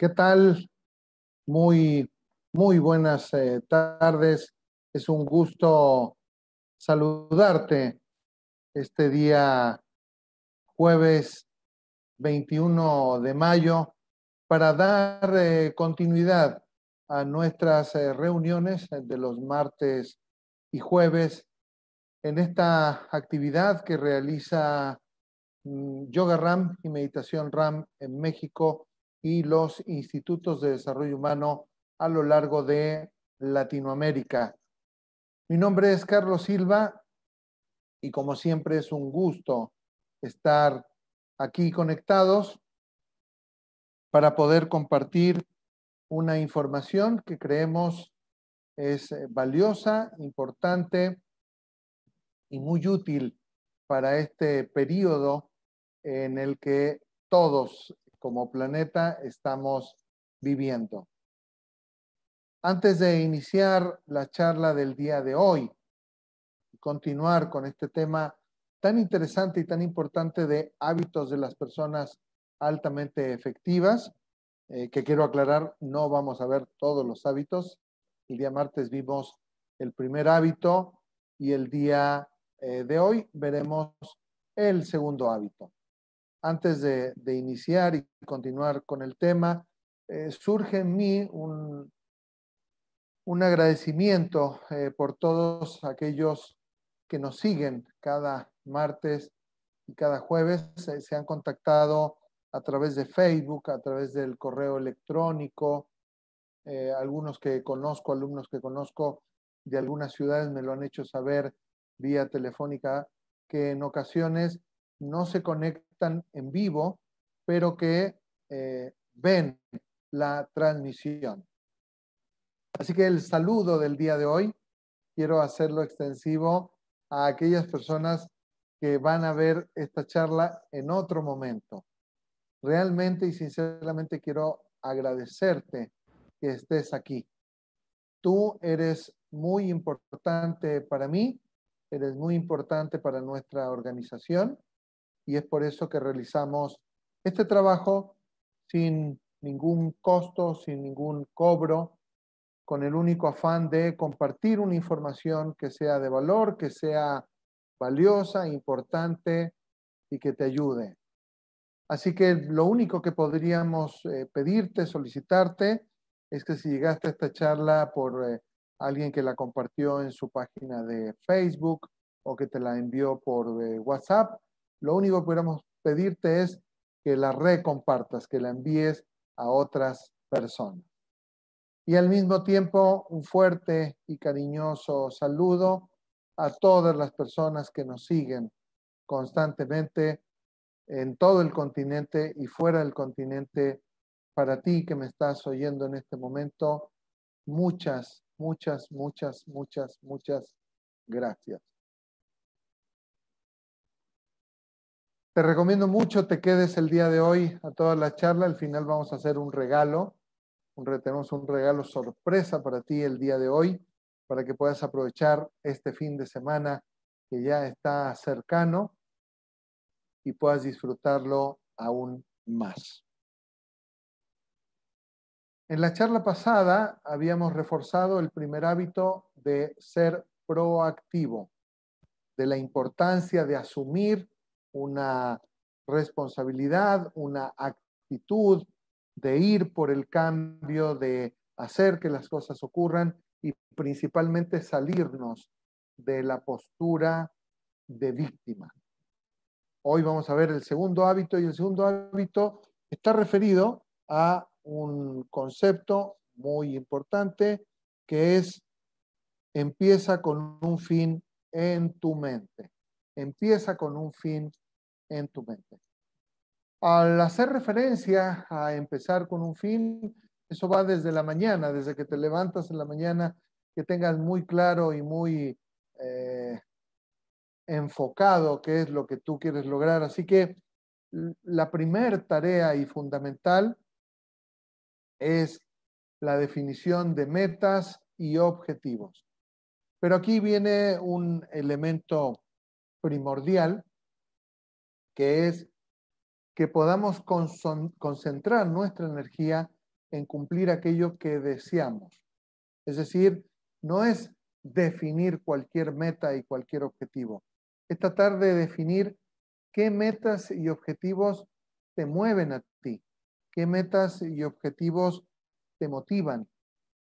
¿Qué tal? Muy, muy buenas eh, tardes. Es un gusto saludarte este día jueves 21 de mayo para dar eh, continuidad a nuestras eh, reuniones de los martes y jueves en esta actividad que realiza mm, Yoga Ram y Meditación Ram en México y los institutos de desarrollo humano a lo largo de Latinoamérica. Mi nombre es Carlos Silva y como siempre es un gusto estar aquí conectados para poder compartir una información que creemos es eh, valiosa, importante y muy útil para este periodo en el que todos como planeta estamos viviendo. Antes de iniciar la charla del día de hoy y continuar con este tema tan interesante y tan importante de hábitos de las personas altamente efectivas, eh, que quiero aclarar, no vamos a ver todos los hábitos. El día martes vimos el primer hábito y el día eh, de hoy veremos el segundo hábito antes de, iniciar y continuar con el tema, eh, surge en mí un, un agradecimiento eh, por todos aquellos que nos siguen cada martes y cada jueves. Se, han contactado a través de Facebook, a través del correo electrónico, eh, algunos que conozco, alumnos que conozco de algunas ciudades me lo han hecho saber vía telefónica, que en ocasiones no se conectan en vivo, pero que eh, ven la transmisión. Así que el saludo del día de hoy quiero hacerlo extensivo a aquellas personas que van a ver esta charla en otro momento. Realmente y sinceramente quiero agradecerte que estés aquí. Tú eres muy importante para mí, eres muy importante para nuestra organización y es por eso que realizamos este trabajo sin ningún costo, sin ningún cobro, con el único afán de compartir una información que sea de valor, que sea valiosa, importante y que te ayude. Así que lo único que podríamos eh, pedirte, solicitarte, es que si llegaste a esta charla por eh, alguien que la compartió en su página de Facebook o que te la envió por eh, WhatsApp, lo único que pudiéramos pedirte es que la recompartas, que la envíes a otras personas. Y al mismo tiempo, un fuerte y cariñoso saludo a todas las personas que nos siguen constantemente en todo el continente y fuera del continente. Para ti que me estás oyendo en este momento, muchas, muchas, muchas, muchas, muchas gracias. Te recomiendo mucho te quedes el día de hoy a toda la charla. Al final vamos a hacer un regalo. Un, tenemos un regalo sorpresa para ti el día de hoy, para que puedas aprovechar este fin de semana que ya está cercano y puedas disfrutarlo aún más. En la charla pasada habíamos reforzado el primer hábito de ser proactivo, de la importancia de asumir una responsabilidad, una actitud de ir por el cambio, de hacer que las cosas ocurran y principalmente salirnos de la postura de víctima. Hoy vamos a ver el segundo hábito y el segundo hábito está referido a un concepto muy importante que es empieza con un fin en tu mente. Empieza con un fin en tu mente. Al hacer referencia a empezar con un fin, eso va desde la mañana, desde que te levantas en la mañana, que tengas muy claro y muy eh, enfocado qué es lo que tú quieres lograr. Así que la primer tarea y fundamental es la definición de metas y objetivos. Pero aquí viene un elemento primordial, que es que podamos concentrar nuestra energía en cumplir aquello que deseamos. Es decir, no es definir cualquier meta y cualquier objetivo, es tratar de definir qué metas y objetivos te mueven a ti, qué metas y objetivos te motivan,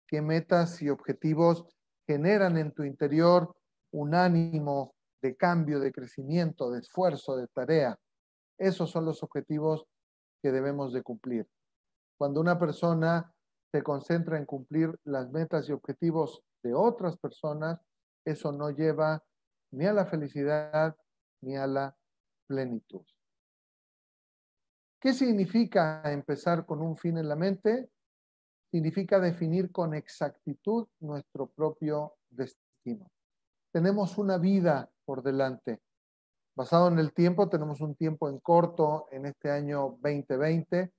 qué metas y objetivos generan en tu interior un ánimo, de cambio, de crecimiento, de esfuerzo, de tarea. Esos son los objetivos que debemos de cumplir. Cuando una persona se concentra en cumplir las metas y objetivos de otras personas, eso no lleva ni a la felicidad ni a la plenitud. ¿Qué significa empezar con un fin en la mente? Significa definir con exactitud nuestro propio destino tenemos una vida por delante. Basado en el tiempo, tenemos un tiempo en corto en este año 2020,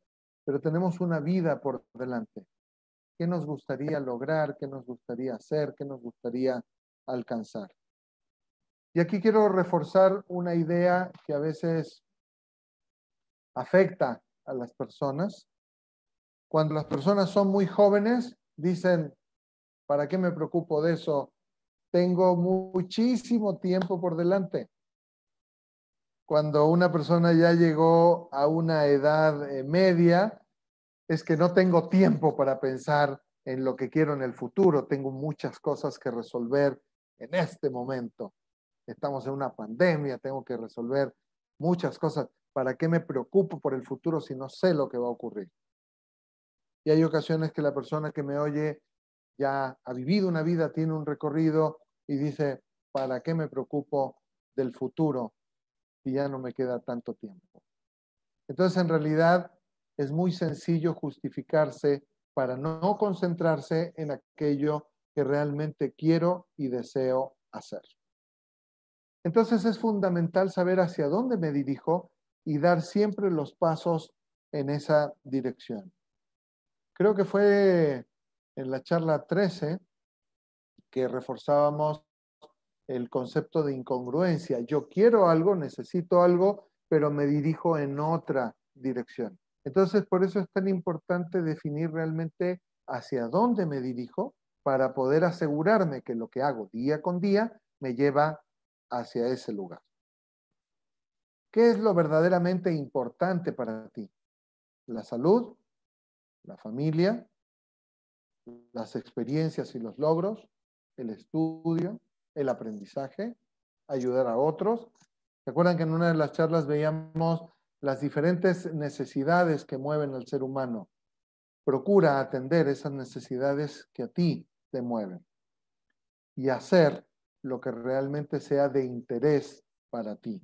pero tenemos una vida por delante. ¿Qué nos gustaría lograr? ¿Qué nos gustaría hacer? ¿Qué nos gustaría alcanzar? Y aquí quiero reforzar una idea que a veces afecta a las personas. Cuando las personas son muy jóvenes, dicen, ¿para qué me preocupo de eso? tengo muchísimo tiempo por delante. Cuando una persona ya llegó a una edad eh, media, es que no tengo tiempo para pensar en lo que quiero en el futuro, tengo muchas cosas que resolver en este momento. Estamos en una pandemia, tengo que resolver muchas cosas. ¿Para qué me preocupo por el futuro si no sé lo que va a ocurrir? Y hay ocasiones que la persona que me oye ya ha vivido una vida, tiene un recorrido, y dice, ¿para qué me preocupo del futuro si ya no me queda tanto tiempo? Entonces, en realidad, es muy sencillo justificarse para no concentrarse en aquello que realmente quiero y deseo hacer. Entonces es fundamental saber hacia dónde me dirijo y dar siempre los pasos en esa dirección. Creo que fue en la charla 13 que reforzábamos el concepto de incongruencia. Yo quiero algo, necesito algo, pero me dirijo en otra dirección. Entonces, por eso es tan importante definir realmente hacia dónde me dirijo para poder asegurarme que lo que hago día con día me lleva hacia ese lugar. ¿Qué es lo verdaderamente importante para ti? La salud, la familia, las experiencias y los logros, el estudio, el aprendizaje, ayudar a otros. ¿Se acuerdan que en una de las charlas veíamos las diferentes necesidades que mueven al ser humano? Procura atender esas necesidades que a ti te mueven y hacer lo que realmente sea de interés para ti.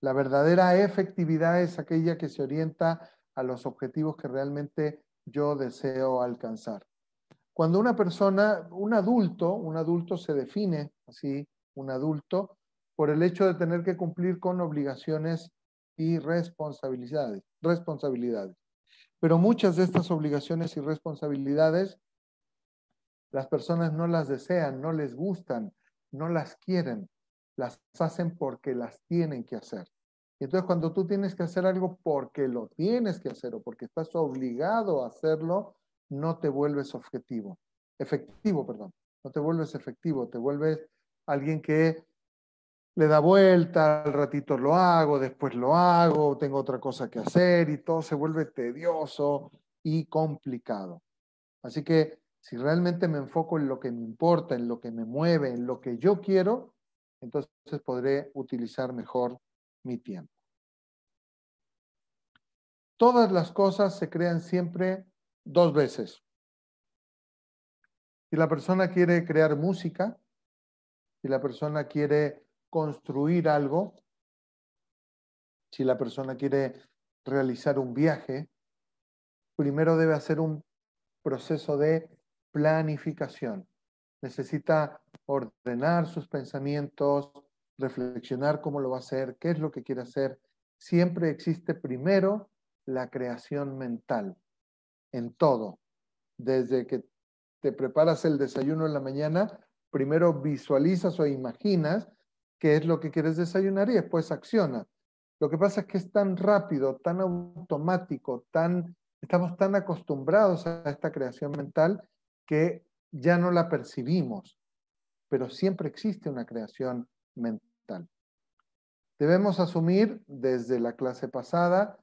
La verdadera efectividad es aquella que se orienta a los objetivos que realmente yo deseo alcanzar. Cuando una persona, un adulto, un adulto se define así, un adulto, por el hecho de tener que cumplir con obligaciones y responsabilidades, responsabilidades. Pero muchas de estas obligaciones y responsabilidades las personas no las desean, no les gustan, no las quieren, las hacen porque las tienen que hacer. entonces cuando tú tienes que hacer algo porque lo tienes que hacer o porque estás obligado a hacerlo, no te vuelves objetivo, efectivo, perdón, no te vuelves efectivo, te vuelves alguien que le da vuelta, al ratito lo hago, después lo hago, tengo otra cosa que hacer y todo se vuelve tedioso y complicado. Así que si realmente me enfoco en lo que me importa, en lo que me mueve, en lo que yo quiero, entonces podré utilizar mejor mi tiempo. Todas las cosas se crean siempre dos veces. Si la persona quiere crear música, si la persona quiere construir algo, si la persona quiere realizar un viaje, primero debe hacer un proceso de planificación. Necesita ordenar sus pensamientos, reflexionar cómo lo va a hacer, qué es lo que quiere hacer. Siempre existe primero la creación mental en todo. Desde que te preparas el desayuno en la mañana, primero visualizas o imaginas qué es lo que quieres desayunar y después acciona Lo que pasa es que es tan rápido, tan automático, tan estamos tan acostumbrados a esta creación mental que ya no la percibimos, pero siempre existe una creación mental. Debemos asumir desde la clase pasada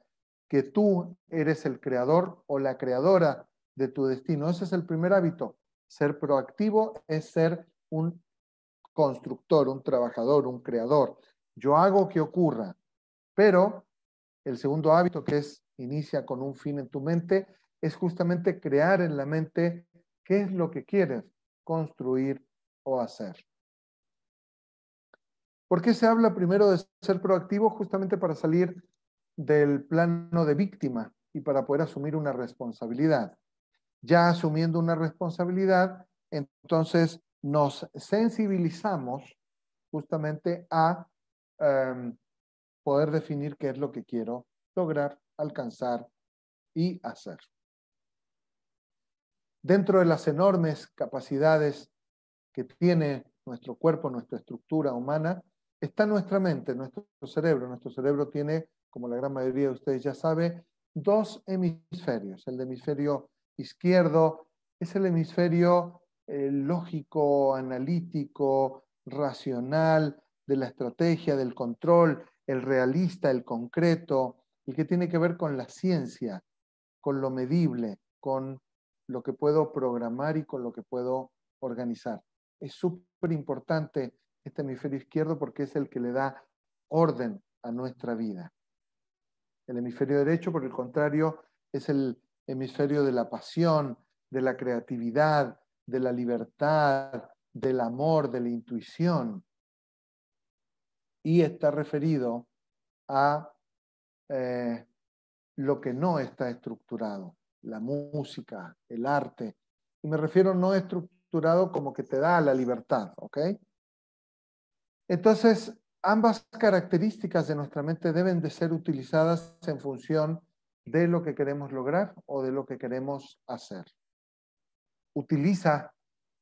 que tú eres el creador o la creadora de tu destino. Ese es el primer hábito. Ser proactivo es ser un constructor, un trabajador, un creador. Yo hago que ocurra, pero el segundo hábito que es inicia con un fin en tu mente es justamente crear en la mente qué es lo que quieres construir o hacer. ¿Por qué se habla primero de ser proactivo? Justamente para salir del plano de víctima y para poder asumir una responsabilidad. Ya asumiendo una responsabilidad, entonces nos sensibilizamos justamente a em, poder definir qué es lo que quiero lograr, alcanzar y hacer. Dentro de las enormes capacidades que tiene nuestro cuerpo, nuestra estructura humana, está nuestra mente, nuestro cerebro. Nuestro cerebro tiene, como la gran mayoría de ustedes ya sabe, dos hemisferios. El hemisferio izquierdo es el hemisferio eh, lógico, analítico, racional, de la estrategia, del control, el realista, el concreto, el que tiene que ver con la ciencia, con lo medible, con lo que puedo programar y con lo que puedo organizar. Es súper importante este hemisferio izquierdo porque es el que le da orden a nuestra vida. El hemisferio derecho, por el contrario, es el hemisferio de la pasión, de la creatividad, de la libertad, del amor, de la intuición. Y está referido a eh, lo que no está estructurado, la música, el arte. Y me refiero no estructurado como que te da la libertad, ¿ok? Entonces, ambas características de nuestra mente deben de ser utilizadas en función de lo que queremos lograr o de lo que queremos hacer. Utiliza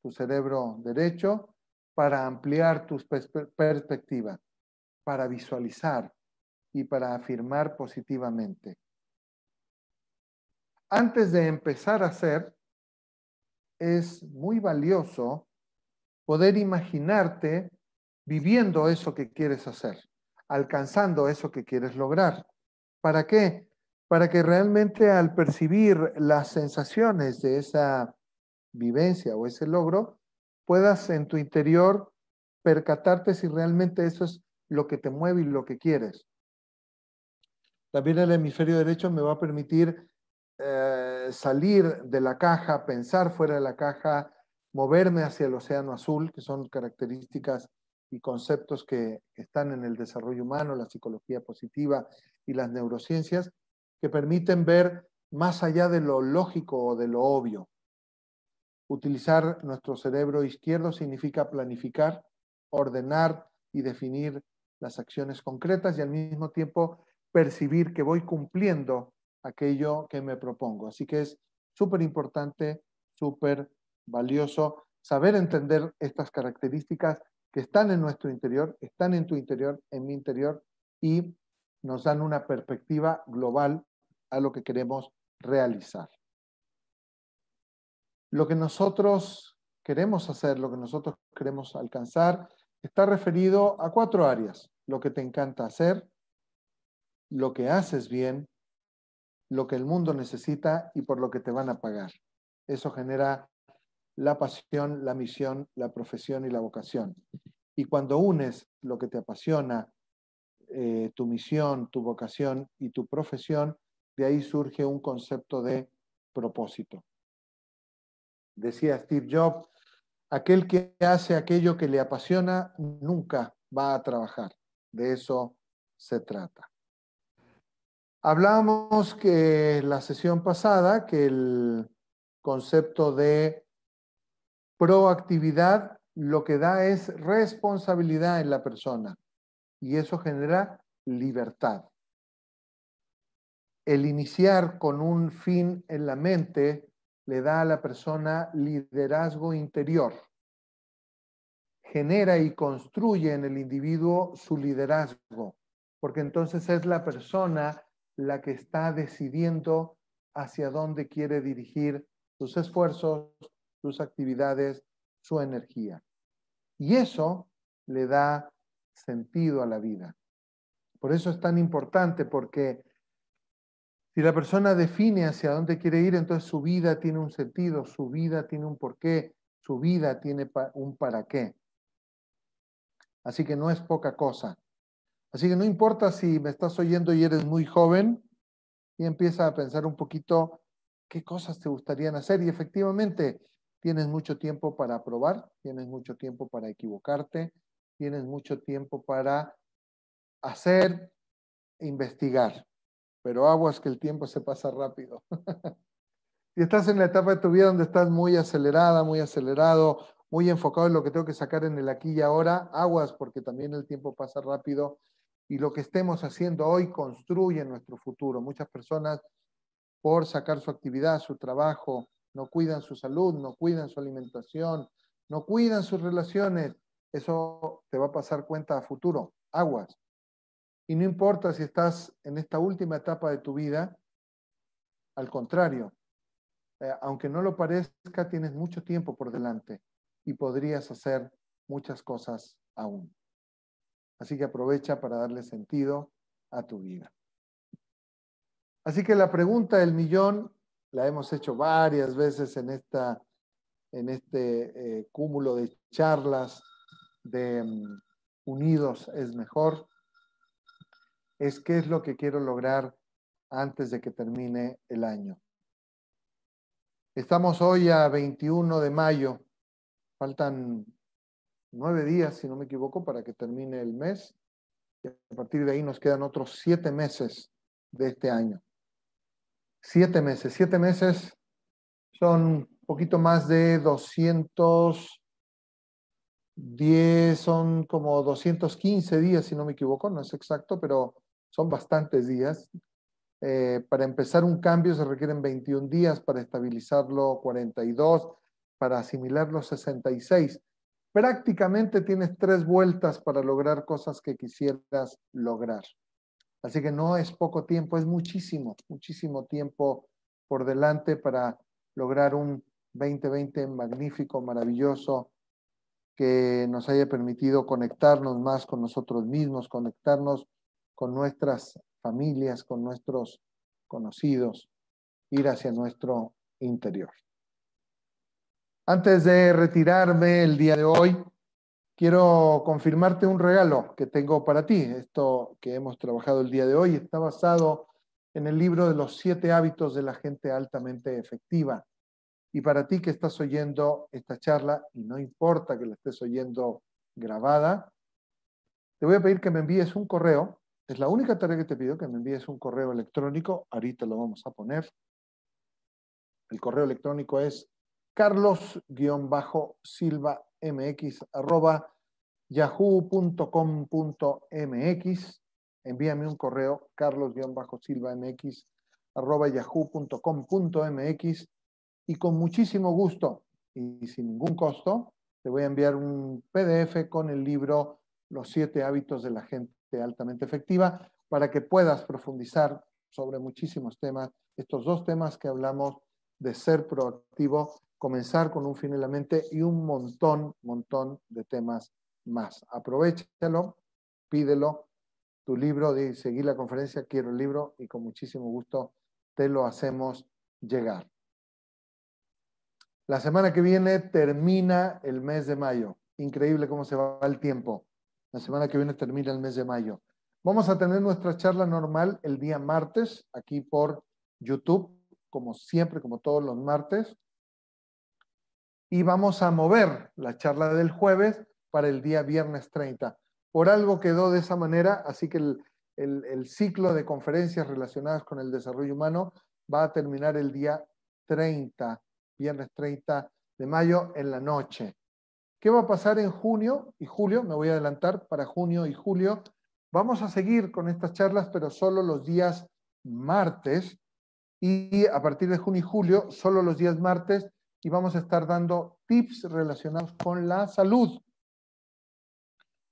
tu cerebro derecho para ampliar tus perspectivas, para visualizar y para afirmar positivamente. Antes de empezar a hacer, es muy valioso poder imaginarte viviendo eso que quieres hacer, alcanzando eso que quieres lograr. ¿Para qué? Para que realmente al percibir las sensaciones de esa vivencia o ese logro, puedas en tu interior percatarte si realmente eso es lo que te mueve y lo que quieres. También el hemisferio derecho me va a permitir eh, salir de la caja, pensar fuera de la caja, moverme hacia el océano azul, que son características y conceptos que están en el desarrollo humano, la psicología positiva y las neurociencias, que permiten ver más allá de lo lógico o de lo obvio. Utilizar nuestro cerebro izquierdo significa planificar, ordenar y definir las acciones concretas y al mismo tiempo percibir que voy cumpliendo aquello que me propongo. Así que es súper importante, súper valioso saber entender estas características que están en nuestro interior, están en tu interior, en mi interior, y nos dan una perspectiva global a lo que queremos realizar. Lo que nosotros queremos hacer, lo que nosotros queremos alcanzar, está referido a cuatro áreas. Lo que te encanta hacer, lo que haces bien, lo que el mundo necesita y por lo que te van a pagar. Eso genera la pasión, la misión, la profesión y la vocación. Y cuando unes lo que te apasiona, eh, tu misión, tu vocación y tu profesión, de ahí surge un concepto de propósito. Decía Steve Jobs, aquel que hace aquello que le apasiona nunca va a trabajar. De eso se trata. Hablamos que la sesión pasada que el concepto de Proactividad lo que da es responsabilidad en la persona y eso genera libertad. El iniciar con un fin en la mente le da a la persona liderazgo interior. Genera y construye en el individuo su liderazgo, porque entonces es la persona la que está decidiendo hacia dónde quiere dirigir sus esfuerzos, sus actividades, su energía. Y eso le da sentido a la vida. Por eso es tan importante, porque si la persona define hacia dónde quiere ir, entonces su vida tiene un sentido, su vida tiene un porqué, su vida tiene un para qué. Así que no es poca cosa. Así que no importa si me estás oyendo y eres muy joven y empieza a pensar un poquito qué cosas te gustarían hacer. Y efectivamente, Tienes mucho tiempo para probar, tienes mucho tiempo para equivocarte, tienes mucho tiempo para hacer, e investigar. Pero aguas que el tiempo se pasa rápido. Y estás en la etapa de tu vida donde estás muy acelerada, muy acelerado, muy enfocado en lo que tengo que sacar en el aquí y ahora, aguas porque también el tiempo pasa rápido y lo que estemos haciendo hoy construye nuestro futuro. Muchas personas por sacar su actividad, su trabajo, no cuidan su salud, no cuidan su alimentación, no cuidan sus relaciones, eso te va a pasar cuenta a futuro, aguas. Y no importa si estás en esta última etapa de tu vida, al contrario, eh, aunque no lo parezca, tienes mucho tiempo por delante y podrías hacer muchas cosas aún. Así que aprovecha para darle sentido a tu vida. Así que la pregunta del millón la hemos hecho varias veces en, esta, en este eh, cúmulo de charlas de mm, Unidos es mejor, es qué es lo que quiero lograr antes de que termine el año. Estamos hoy a 21 de mayo, faltan nueve días, si no me equivoco, para que termine el mes. a partir de ahí nos quedan otros siete meses de este año siete meses. Siete meses son un poquito más de 210, son como 215 días, si no me equivoco, no es exacto, pero son bastantes días. Eh, para empezar un cambio se requieren 21 días, para estabilizarlo 42, para asimilarlo 66. Prácticamente tienes tres vueltas para lograr cosas que quisieras lograr. Así que no es poco tiempo, es muchísimo, muchísimo tiempo por delante para lograr un 2020 magnífico, maravilloso, que nos haya permitido conectarnos más con nosotros mismos, conectarnos con nuestras familias, con nuestros conocidos, ir hacia nuestro interior. Antes de retirarme el día de hoy, Quiero confirmarte un regalo que tengo para ti. Esto que hemos trabajado el día de hoy está basado en el libro de los siete hábitos de la gente altamente efectiva. Y para ti que estás oyendo esta charla, y no importa que la estés oyendo grabada, te voy a pedir que me envíes un correo. Es la única tarea que te pido que me envíes un correo electrónico. Ahorita lo vamos a poner. El correo electrónico es carlos-silva mx arroba yahoo.com.mx. Envíame un correo, carlos-silva mx arroba yahoo.com.mx y con muchísimo gusto y sin ningún costo te voy a enviar un PDF con el libro Los siete hábitos de la gente altamente efectiva para que puedas profundizar sobre muchísimos temas, estos dos temas que hablamos de ser proactivo comenzar con un fin en la mente y un montón, montón de temas más. Aprovechalo, pídelo, tu libro, de seguir la conferencia, quiero el libro y con muchísimo gusto te lo hacemos llegar. La semana que viene termina el mes de mayo. Increíble cómo se va el tiempo. La semana que viene termina el mes de mayo. Vamos a tener nuestra charla normal el día martes, aquí por YouTube, como siempre, como todos los martes y vamos a mover la charla del jueves para el día viernes 30. Por algo quedó de esa manera, así que el, ciclo de conferencias relacionadas con el desarrollo humano va a terminar el día 30, viernes 30 de mayo en la noche. ¿Qué va a pasar en junio y julio? Me voy a adelantar para junio y julio. Vamos a seguir con estas charlas, pero solo los días martes. Y a partir de junio y julio, solo los días martes y vamos a estar dando tips relacionados con la salud.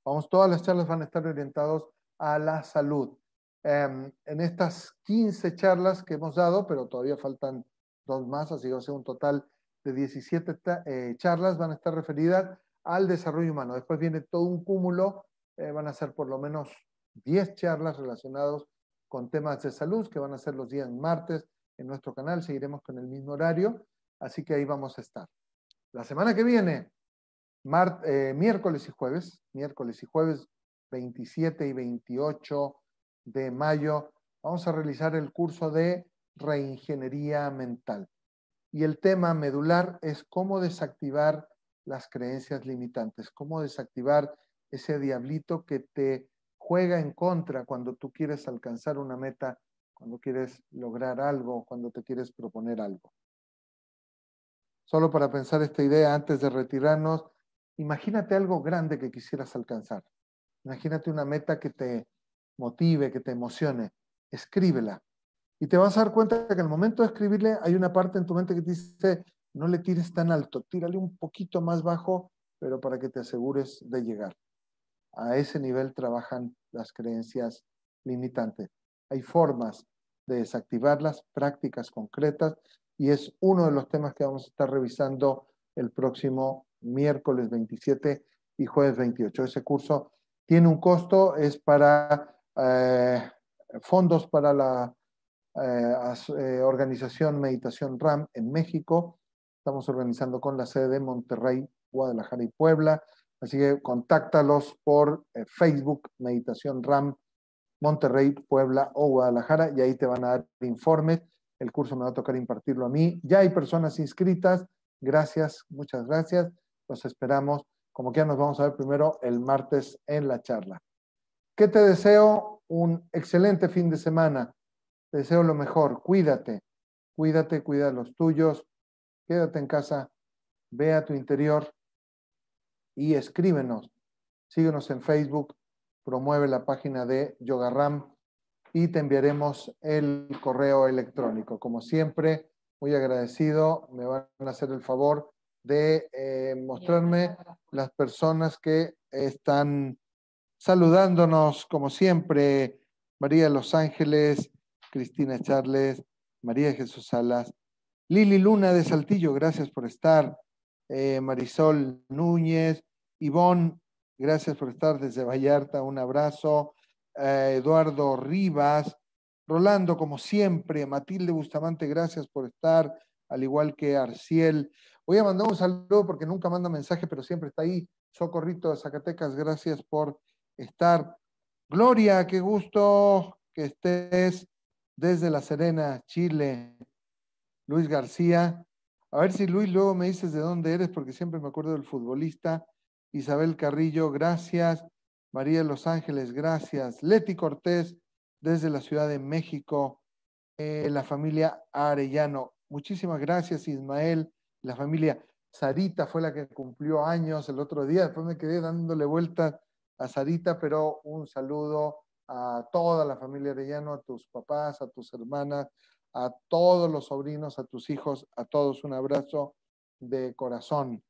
Vamos, todas las charlas van a estar orientadas a la salud. Em, en estas 15 charlas que hemos dado, pero todavía faltan dos más, así que va a ser un total de 17 eh, charlas, van a estar referidas al desarrollo humano. Después viene todo un cúmulo, eh, van a ser por lo menos 10 charlas relacionadas con temas de salud, que van a ser los días martes en nuestro canal, seguiremos con el mismo horario. Así que ahí vamos a estar. La semana que viene, eh, miércoles y jueves, miércoles y jueves 27 y 28 de mayo, vamos a realizar el curso de reingeniería mental. Y el tema medular es cómo desactivar las creencias limitantes, cómo desactivar ese diablito que te juega en contra cuando tú quieres alcanzar una meta, cuando quieres lograr algo, cuando te quieres proponer algo solo para pensar esta idea antes de retirarnos, imagínate algo grande que quisieras alcanzar. Imagínate una meta que te motive, que te emocione. Escríbela. Y te vas a dar cuenta que al momento de escribirle hay una parte en tu mente que te dice, no le tires tan alto, tírale un poquito más bajo, pero para que te asegures de llegar. A ese nivel trabajan las creencias limitantes. Hay formas de desactivarlas, prácticas concretas, y es uno de los temas que vamos a estar revisando el próximo miércoles 27 y jueves 28. Ese curso tiene un costo, es para eh, fondos para la eh, eh, organización Meditación RAM en México. Estamos organizando con la sede de Monterrey, Guadalajara y Puebla. Así que contáctalos por Facebook Meditación RAM Monterrey, Puebla o Guadalajara y ahí te van a dar informes el curso me va a tocar impartirlo a mí. Ya hay personas inscritas, gracias, muchas gracias, los esperamos. Como que ya nos vamos a ver primero el martes en la charla. ¿Qué te deseo? Un excelente fin de semana. Te deseo lo mejor. Cuídate, cuídate, cuida los tuyos. Quédate en casa, ve a tu interior y escríbenos. Síguenos en Facebook, promueve la página de Yogarram y te enviaremos el correo electrónico. Como siempre, muy agradecido, me van a hacer el favor de eh, mostrarme las personas que están saludándonos, como siempre, María Los Ángeles, Cristina Charles, María Jesús Salas, Lili Luna de Saltillo, gracias por estar, eh, Marisol Núñez, Ivonne, gracias por estar desde Vallarta, un abrazo, eh, Eduardo Rivas, Rolando, como siempre, Matilde Bustamante, gracias por estar, al igual que Arciel. Voy a mandar un saludo porque nunca manda mensaje, pero siempre está ahí. Socorrito de Zacatecas, gracias por estar. Gloria, qué gusto que estés desde La Serena, Chile. Luis García. A ver si Luis luego me dices de dónde eres, porque siempre me acuerdo del futbolista. Isabel Carrillo, gracias. María de los Ángeles, gracias. Leti Cortés, desde la Ciudad de México, eh, la familia Arellano. Muchísimas gracias, Ismael, la familia. Sarita fue la que cumplió años el otro día, después me quedé dándole vueltas a Sarita, pero un saludo a toda la familia Arellano, a tus papás, a tus hermanas, a todos los sobrinos, a tus hijos, a todos un abrazo de corazón.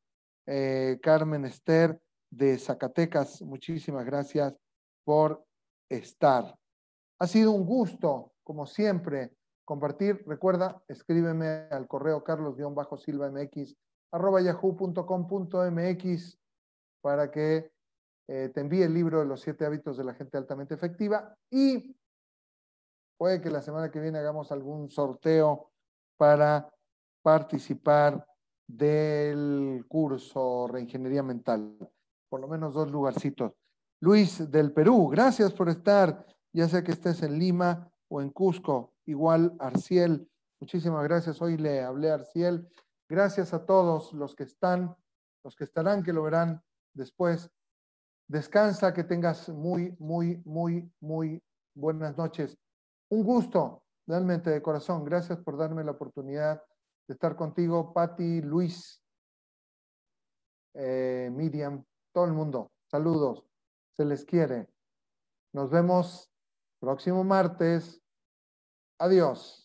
Eh, Carmen Esther, de Zacatecas. Muchísimas gracias por estar. Ha sido un gusto, como siempre, compartir. Recuerda, escríbeme al correo carlos arroba para que eh, te envíe el libro de los siete hábitos de la gente altamente efectiva y puede que la semana que viene hagamos algún sorteo para participar del curso Reingeniería Mental por lo menos dos lugarcitos. Luis del Perú, gracias por estar, ya sea que estés en Lima o en Cusco, igual Arciel, muchísimas gracias, hoy le hablé a Arciel, gracias a todos los que están, los que estarán, que lo verán después. Descansa, que tengas muy, muy, muy, muy buenas noches. Un gusto, realmente de corazón, gracias por darme la oportunidad de estar contigo, Patti, Luis, eh, Miriam, todo el mundo. Saludos, se les quiere. Nos vemos próximo martes. Adiós.